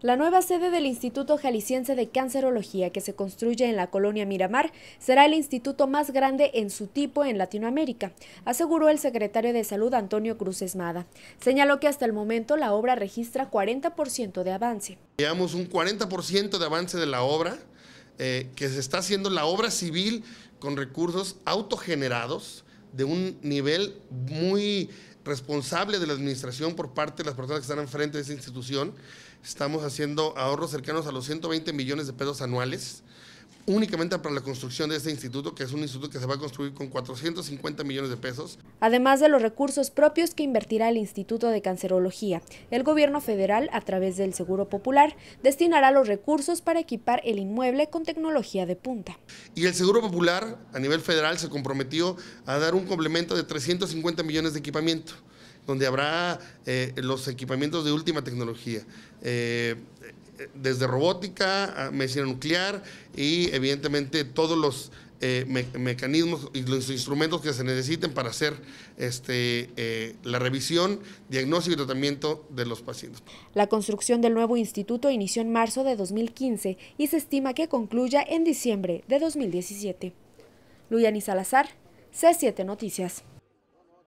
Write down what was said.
La nueva sede del Instituto Jalisciense de Cancerología que se construye en la colonia Miramar será el instituto más grande en su tipo en Latinoamérica, aseguró el secretario de Salud Antonio Cruz Esmada. Señaló que hasta el momento la obra registra 40% de avance. Veamos un 40% de avance de la obra, eh, que se está haciendo la obra civil con recursos autogenerados, de un nivel muy responsable de la administración por parte de las personas que están enfrente de esa institución. Estamos haciendo ahorros cercanos a los 120 millones de pesos anuales únicamente para la construcción de este instituto, que es un instituto que se va a construir con 450 millones de pesos. Además de los recursos propios que invertirá el Instituto de Cancerología, el gobierno federal, a través del Seguro Popular, destinará los recursos para equipar el inmueble con tecnología de punta. Y el Seguro Popular, a nivel federal, se comprometió a dar un complemento de 350 millones de equipamiento donde habrá eh, los equipamientos de última tecnología. Eh, desde robótica, ah, medicina nuclear y evidentemente todos los eh, mecanismos y los instrumentos que se necesiten para hacer este, la revisión, diagnóstico y tratamiento de los pacientes. La construcción del nuevo instituto inició en marzo de 2015 y se estima que concluya en diciembre de 2017. Luyani Salazar, C7 Noticias.